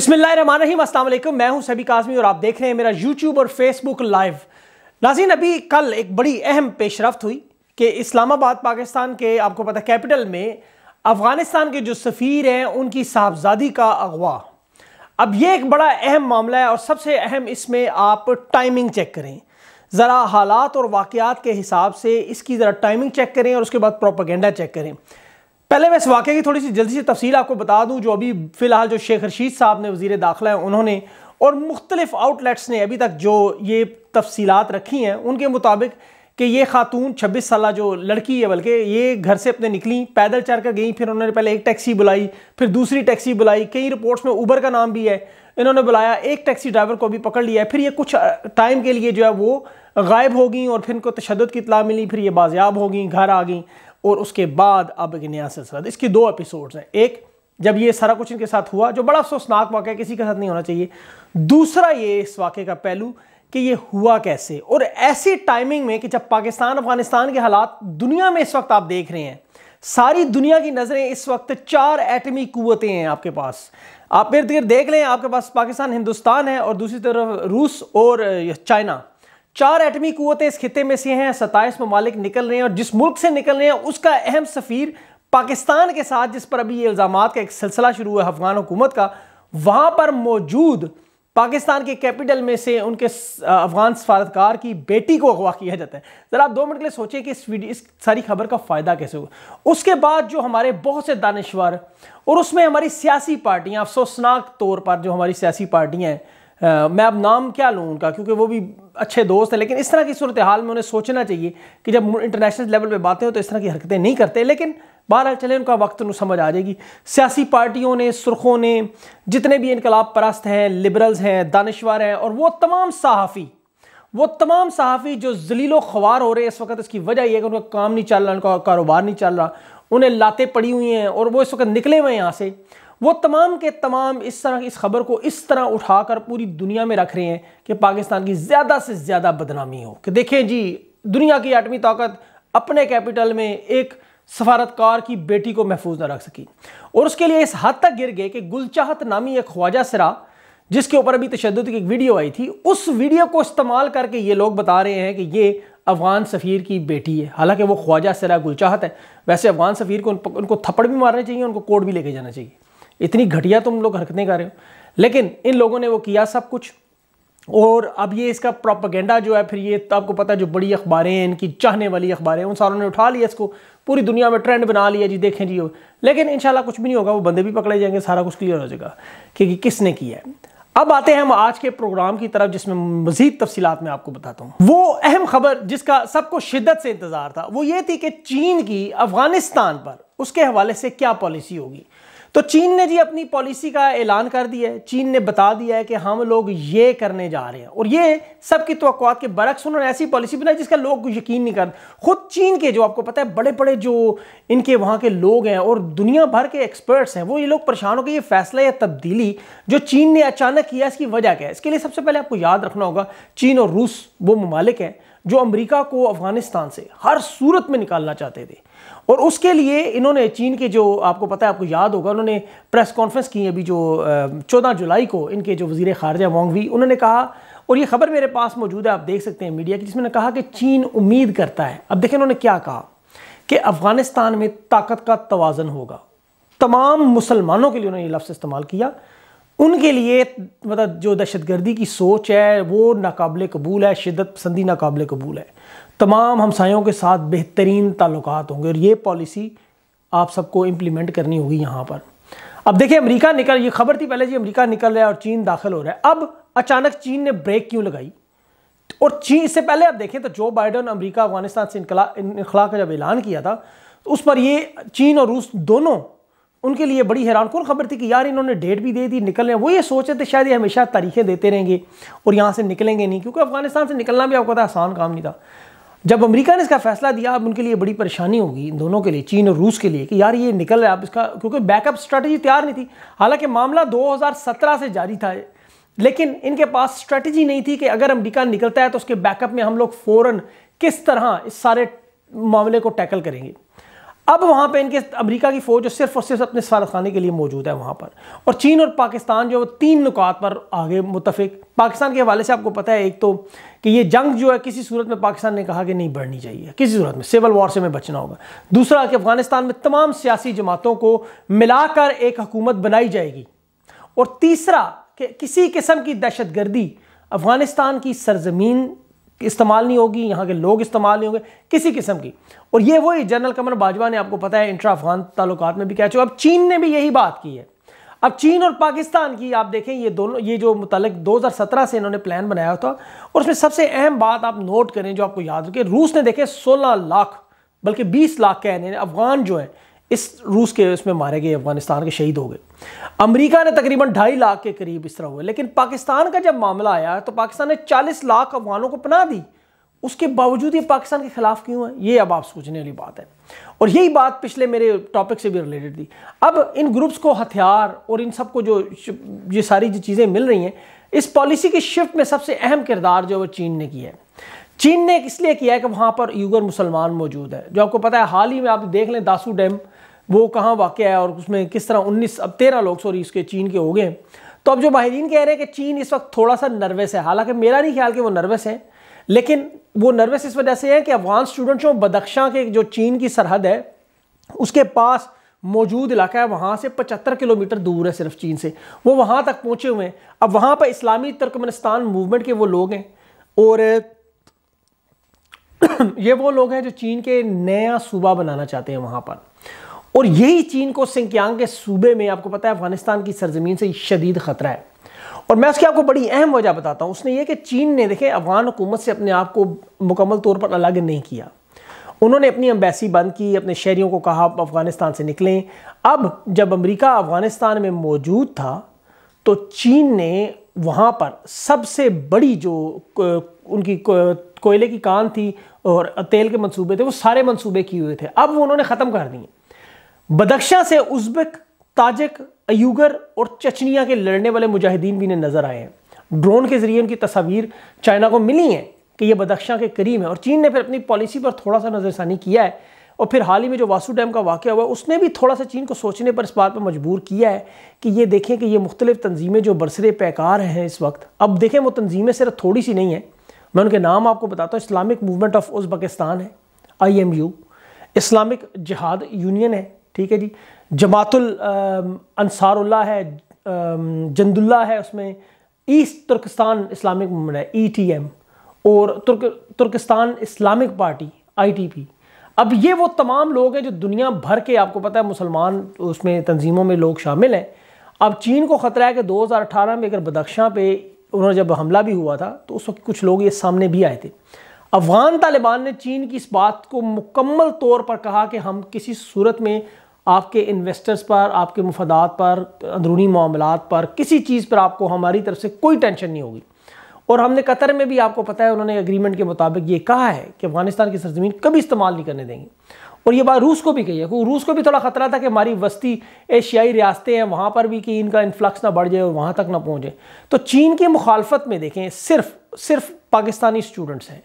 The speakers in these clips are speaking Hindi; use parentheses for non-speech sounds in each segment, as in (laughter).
बिस्मिल्लाम असलम मैं हूं सभी काजमी और आप देख रहे हैं मेरा यूट्यूब और फेसबुक लाइव नाजीन अभी कल एक बड़ी अहम पेशरफ हुई कि इस्लामाबाद पाकिस्तान के आपको पता कैपिटल में अफ़गानिस्तान के जो सफ़ीर हैं उनकी साहबजादी का अगवा अब ये एक बड़ा अहम मामला है और सबसे अहम इसमें आप टाइमिंग चेक करें ज़रा हालात और वाक़ात के हिसाब से इसकी ज़रा टाइमिंग चेक करें और उसके बाद प्रोपागेंडा चेक करें पहले मैं इस वाक़े की थोड़ी सी जल्दी से तफसील आपको बता दूं जो अभी फ़िलहाल जो शेख रशीद साहब ने वजीर दाखिला है उन्होंने और मुख्तलिफ आउटलेट्स ने अभी तक जो ये तफसीलात रखी हैं उनके मुताबिक कि ये खातून 26 साल जो लड़की है बल्कि ये घर से अपने निकली पैदल चढ़ कर गई फिर उन्होंने पहले एक टैक्सी बुलाई फिर दूसरी टैक्सी बुलाई कई रिपोर्ट्स में ऊबर का नाम भी है इन्होंने बुलाया एक टैक्सी ड्राइवर को भी पकड़ लिया फिर ये कुछ टाइम के लिए जो है वो गायब हो गई और फिर इनको तशद की इतला मिली फिर ये बाजियाब हो गई घर आ गई और उसके बाद अब नया सिलसिला इसके दो एपिसोड्स हैं एक जब ये सारा कुछ इनके साथ हुआ जो बड़ा अफसोसनाक वाक़ किसी के साथ नहीं होना चाहिए दूसरा ये इस वाक़े का पहलू कि ये हुआ कैसे और ऐसी टाइमिंग में कि जब पाकिस्तान अफगानिस्तान के हालात दुनिया में इस वक्त आप देख रहे हैं सारी दुनिया की नज़रें इस वक्त चार एटमी कुतें हैं आपके पास आप इर्द गिर्द देख लें आपके पास पाकिस्तान हिंदुस्तान है और दूसरी तरफ रूस और चाइना चार एटमी कुतें इस खत्े में से हैं सत्ताईस ममालिक निकल रहे हैं और जिस मुल्क से निकल रहे हैं उसका अहम सफ़ीर पाकिस्तान के साथ जिस पर अभी ये इल्ज़ाम का एक सिलसिला शुरू हुआ अफगान हुकूमत का वहाँ पर मौजूद पाकिस्तान के कैपिटल में से उनके अफगान सफारतकार की बेटी को अगवा किया जाता है ज़रा आप दो मिनट के लिए सोचें कि इस वीडियो इस सारी खबर का फ़ायदा कैसे हो उसके बाद जो हमारे बहुत से दानश्वर और उसमें हमारी सियासी पार्टियाँ अफसोसनाक तौर पर जो हमारी सियासी पार्टियाँ हैं आ, मैं अब नाम क्या लूँ उनका क्योंकि वो भी अच्छे दोस्त हैं लेकिन इस तरह की सूरत हाल में उन्हें सोचना चाहिए कि जब इंटरनेशनल लेवल पर बातें हो तो इस तरह की हरकतें नहीं करते लेकिन बहरहाल चले उनका वक्त उन्हें समझ आ जाएगी सियासी पार्टियों ने सुर्खों ने जितने भी इनकलाब परस्त हैं लिबरल्स हैं दानश्वर हैं और वो तमाम सहाफ़ी वो तमाम सहाफ़ी जो जलीलो ख्वार हो रहे हैं इस वक्त इसकी वजह यह है कि उनका काम नहीं चल रहा उनका कारोबार नहीं चल रहा उन्हें लाते पड़ी हुई हैं और वो इस वक्त निकले हुए हैं यहाँ से वो तमाम के तमाम इस तरह इस खबर को इस तरह उठाकर पूरी दुनिया में रख रहे हैं कि पाकिस्तान की ज़्यादा से ज़्यादा बदनामी हो कि देखें जी दुनिया की आठवीं ताकत अपने कैपिटल में एक सफारतकार की बेटी को महफूज न रख सकी और उसके लिए इस हद तक गिर गए कि गुलचाहत नामी एक ख्वाजा सरा जिसके ऊपर अभी तशद की एक वीडियो आई थी उस वीडियो को इस्तेमाल करके ये लोग बता रहे हैं कि ये अफ़गान सफ़ीर की बेटी है हालांकि वो ख्वाजा सरा गुलचाहत है वैसे अफ़गान सफ़ीर को उनको थप्पड़ भी मारना चाहिए उनको कोर्ट भी लेके जाना चाहिए इतनी घटिया तुम लोग हरकतें कर रहे हो लेकिन इन लोगों ने वो किया सब कुछ और अब ये इसका प्रोपागेंडा जो है फिर ये तो आपको पता है जो बड़ी अखबारें हैं इनकी चाहने वाली अखबारें उन सारों ने उठा लिया इसको पूरी दुनिया में ट्रेंड बना लिया जी देखें जी लेकिन इन कुछ भी नहीं होगा वो बंदे भी पकड़े जाएंगे सारा कुछ क्लियर हो जाएगा कि किसने किया है अब आते हैं हम आज के प्रोग्राम की तरफ जिसमें मजीद तफसीत में आपको बताता हूँ वो अहम खबर जिसका सबको शिद्दत से इंतजार था वो ये थी कि चीन की अफगानिस्तान पर उसके हवाले से क्या पॉलिसी होगी तो चीन ने जी अपनी पॉलिसी का ऐलान कर दिया है चीन ने बता दिया है कि हम लोग ये करने जा रहे हैं और ये सबकी तो के बरक्स उन्होंने ऐसी पॉलिसी बनाई जिसका लोग यकीन नहीं कर खुद चीन के जो आपको पता है बड़े बड़े जो इनके वहाँ के लोग हैं और दुनिया भर के एक्सपर्ट्स हैं वो ये लोग परेशान हो गए ये फैसला या तब्दीली जो चीन ने अचानक किया इसकी वजह क्या है इसके लिए सबसे पहले आपको याद रखना होगा चीन और रूस वो ममालिक हैं जो अमेरिका को अफगानिस्तान से हर सूरत में निकालना चाहते थे और उसके लिए इन्होंने चीन के जो आपको पता है आपको याद होगा उन्होंने प्रेस कॉन्फ्रेंस की अभी जो चौदह जुलाई को इनके जो वजीर खारजा वांगवी उन्होंने कहा और ये खबर मेरे पास मौजूद है आप देख सकते हैं मीडिया की जिसमें कहा कि चीन उम्मीद करता है अब देखें उन्होंने क्या कहा कि अफगानिस्तान में ताकत का तोज़न होगा तमाम मुसलमानों के लिए उन्होंने ये लफ्ज़ इस्तेमाल किया उनके लिए मतलब जो दहशत गर्दी की सोच है वो नाकबले कबूल है शिदत पसंदी नाकबले कबूल है तमाम हमसायों के साथ बेहतरीन ताल्लुक होंगे और ये पॉलिसी आप सबको इम्प्लीमेंट करनी होगी यहाँ पर अब देखिए अमेरिका निकल ये खबर थी पहले जी अमेरिका निकल रहा है और चीन दाखिल हो रहा है अब अचानक चीन ने ब्रेक क्यों लगाई और चीन इससे पहले आप देखें तो जो बाइडन अमेरिका अफगानिस्तान से इनखला का जब ऐलान किया था तो उस पर ये चीन और रूस दोनों उनके लिए बड़ी हैरान कौन खबर थी कि यार इन्होंने डेट भी दे दी निकल रहे हैं वो ये सोचे थे शायद ये हमेशा तारीखें देते रहेंगे और यहाँ से निकलेंगे नहीं क्योंकि अफगानिस्तान से निकलना भी आपको पता आसान काम नहीं था जब अमेरिका ने इसका फैसला दिया अब उनके लिए बड़ी परेशानी होगी इन दोनों के लिए चीन और रूस के लिए कि यार ये निकल रहा है आप इसका क्योंकि बैकअप स्ट्रैटेजी तैयार नहीं थी हालांकि मामला 2017 से जारी था लेकिन इनके पास स्ट्रैटेजी नहीं थी कि अगर अमेरिका निकलता है तो उसके बैकअप में हम लोग फ़ौरन किस तरह इस सारे मामले को टैकल करेंगे अब वहाँ पे इनके अमेरिका की फ़ौज जो सिर्फ और सिर्फ अपने सफारत खाने के लिए मौजूद है वहाँ पर और चीन और पाकिस्तान जो तीन नुकात पर आगे मुतफिक पाकिस्तान के हवाले से आपको पता है एक तो कि ये जंग जो है किसी सूरत में पाकिस्तान ने कहा कि नहीं बढ़नी चाहिए किसी सूरत में सिविल वॉर से हमें बचना होगा दूसरा कि अफगानिस्तान में तमाम सियासी जमातों को मिलाकर एक हकूमत बनाई जाएगी और तीसरा कि किसी किस्म की दहशत गर्दी अफगानिस्तान की सरजमीन इस्तेमाल नहीं होगी यहाँ के लोग इस्तेमाल नहीं होंगे किसी किस्म की और ये वही जनरल कमर बाजवा ने आपको पता है इंट्रा अफगान ताल्लुक में भी कह चुके अब चीन ने भी यही बात की है अब चीन और पाकिस्तान की आप देखें ये दोनों ये जो हज़ार 2017 से इन्होंने प्लान बनाया था और उसमें सबसे अहम बात आप नोट करें जो आपको याद रखें रूस ने देखे 16 लाख बल्कि 20 लाख कह रहे हैं अफगान जो है इस रूस के उसमें मारे गए अफगानिस्तान के शहीद हो गए अमेरिका ने तकरीबन ढाई लाख के करीब इस तरह हुए लेकिन पाकिस्तान का जब मामला आया तो पाकिस्तान ने चालीस लाख अफगानों को पना दी उसके बावजूद ये पाकिस्तान के खिलाफ क्यों है ये अब आप सोचने वाली बात है और यही बात पिछले मेरे टॉपिक से भी रिलेटेड थी अब इन ग्रुप्स को हथियार और इन सबको जो ये सारी जो चीज़ें मिल रही हैं इस पॉलिसी के शिफ्ट में सबसे अहम किरदार जो है वो चीन ने किया है चीन ने इसलिए किया है कि वहाँ पर यूगर मुसलमान मौजूद है जो आपको पता है हाल ही में आप देख लें दासू डैम वो कहाँ वाक़ है और उसमें किस तरह उन्नीस अब तेरह लोग सॉरी इसके चीन के हो गए तो अब जो माहरीन कह रहे हैं कि चीन इस वक्त थोड़ा सा नर्वस है हालांकि मेरा नहीं ख्याल कि वो नर्वस है लेकिन वो नर्वस इस वजह से है कि अफगान स्टूडेंट्स जो बदख्शां के जो चीन की सरहद है उसके पास मौजूद इलाका है वहाँ से पचहत्तर किलोमीटर दूर है सिर्फ चीन से वो वहाँ तक पहुँचे हुए हैं अब वहाँ पर इस्लामी तर्कमनिस्तान मूवमेंट के वो लोग हैं और (clears throat) ये वो लोग हैं जो चीन के नया सूबा बनाना चाहते हैं वहाँ पर और यही चीन को सिंकियांग के सूबे में आपको पता है अफगानिस्तान की सरजमीन से शदीद खतरा है और मैं उसकी आपको बड़ी अहम वजह बताता हूँ उसने ये कि चीन ने देखे अफगान हुकूमत से अपने आप को मुकम्मल तौर पर अलग नहीं किया उन्होंने अपनी अम्बेसी बंद की अपने शहरीों को कहा अफगानिस्तान से निकलें अब जब अमेरिका अफगानिस्तान में मौजूद था तो चीन ने वहाँ पर सबसे बड़ी जो उनकी कोयले की कान थी और तेल के मंसूबे थे वो सारे मंसूबे किए हुए थे अब वो उन्होंने ख़त्म कर दिए बदख्शा से उज्बेक ताजिक अयूगर और चचनिया के लड़ने वाले मुजाहिदीन भी इन्हें नजर आए हैं ड्रोन के जरिए उनकी तस्वीर चाइना को मिली है कि ये बदख्शा के करीब है और चीन ने फिर अपनी पॉलिसी पर थोड़ा सा नज़रसानी किया है और फिर हाल ही में जो वासु डैम का वाक़ हुआ उसने भी थोड़ा सा चीन को सोचने पर इस बात पर मजबूर किया है कि ये देखें कि ये मुख्तलिफ तंजीमें जो बरसरे पैकार हैं इस वक्त अब देखें वो तंजीमें सिर्फ थोड़ी सी नहीं हैं मैं उनके नाम आपको बताता हूँ इस्लामिक मूवमेंट ऑफ उज़्बकिस्तान है I M U Islamic Jihad Union है ठीक है जी जमातुल अनसारुल्ला है जंदुल्ला है उसमें ईस्ट तुर्किस्तान इस्लामिक मूवमेंट है ईटीएम e और तुर्क तुर्किस्तान इस्लामिक पार्टी आईटीपी अब ये वो तमाम लोग हैं जो दुनिया भर के आपको पता है मुसलमान उसमें तंजीमों में लोग शामिल हैं अब चीन को ख़तरा है कि 2018 में अगर बदख्शां पे उन्होंने जब हमला भी हुआ था तो उस वक्त कुछ लोग ये सामने भी आए थे अफ़गान तालिबान ने चीन की इस बात को मुकम्मल तौर पर कहा कि हम किसी सूरत में आपके इन्वेस्टर्स पर आपके मुफदात पर अंदरूनी मामलों पर किसी चीज़ पर आपको हमारी तरफ से कोई टेंशन नहीं होगी और हमने कतर में भी आपको पता है उन्होंने एग्रीमेंट के मुताबिक ये कहा है कि अफगानिस्तान की सरजमीन कभी इस्तेमाल नहीं करने देंगे और ये बात रूस को भी कही है क्योंकि रूस को भी थोड़ा ख़तरा था कि हमारी वस्ती एशियाई रियासतें हैं वहाँ पर भी कि इनका इन्फ्लक्स ना बढ़ जाए और वहाँ तक ना पहुँचे तो चीन की मुखालफत में देखें सिर्फ सिर्फ पाकिस्तानी स्टूडेंट्स हैं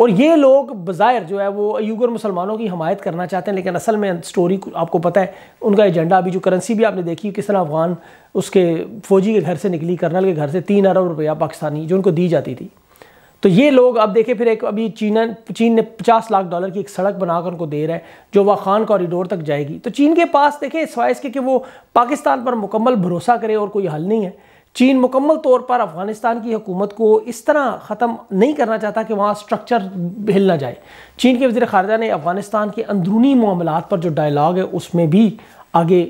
और ये लोग बज़ाहिर जो है वो यूगर मुसलमानों की हमायत करना चाहते हैं लेकिन असल में स्टोरी आपको पता है उनका एजेंडा अभी जो करेंसी भी आपने देखी किस तरह अफगान उसके फ़ौजी के घर से निकली कर्नल के घर से तीन अरब रुपया पाकिस्तानी जो उनको दी जाती थी तो ये लोग अब देखें फिर एक अभी चीन चीन ने 50 लाख डॉलर की एक सड़क बनाकर उनको दे रहा है जो ख़ान कॉरिडोर तक जाएगी तो चीन के पास देखें इस सवाए के कि वो पाकिस्तान पर मुकम्मल भरोसा करे और कोई हल नहीं है चीन मुकम्मल तौर पर अफ़गानिस्तान की हुकूमत को इस तरह ख़त्म नहीं करना चाहता कि वहाँ स्ट्रक्चर हिल ना जाए चीन के वजी खारजा ने अफ़गानिस्तान के अंदरूनी मामलों पर जो डायलाग है उसमें भी आगे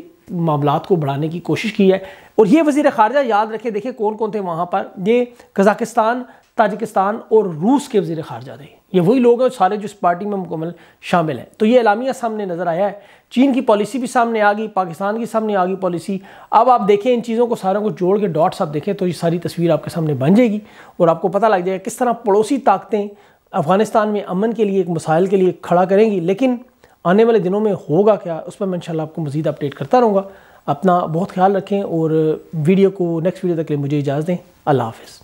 मामला को बढ़ाने की कोशिश की है और ये वजीर खारजा याद रखे देखिए कौन कौन थे वहाँ पर ये कज़ाकिस्तान ताजिकिस्तान और रूस के वजीर खारजा रहे ये वही लोग हैं सारे जो इस पार्टी में मुकम्मल शामिल हैं तो ये अलामिया सामने नज़र आया है चीन की पॉलिसी भी सामने आ गई पाकिस्तान की सामने आ गई पॉलिसी अब आप देखें इन चीज़ों को सारों को जोड़ के डॉट्स आप देखें तो ये सारी तस्वीर आपके सामने बन जाएगी और आपको पता लग जाएगा किस तरह पड़ोसी ताकतें अफ़गानिस्तान में अमन के लिए एक मसाइल के लिए खड़ा करेंगी लेकिन आने वाले दिनों में होगा क्या उस पर मैं इन आपको मज़ीद अपडेट करता रहूँगा अपना बहुत ख्याल रखें और वीडियो को नेक्स्ट वीडियो तक के लिए मुझे इजाज़ दें अल्लाह हाफिज़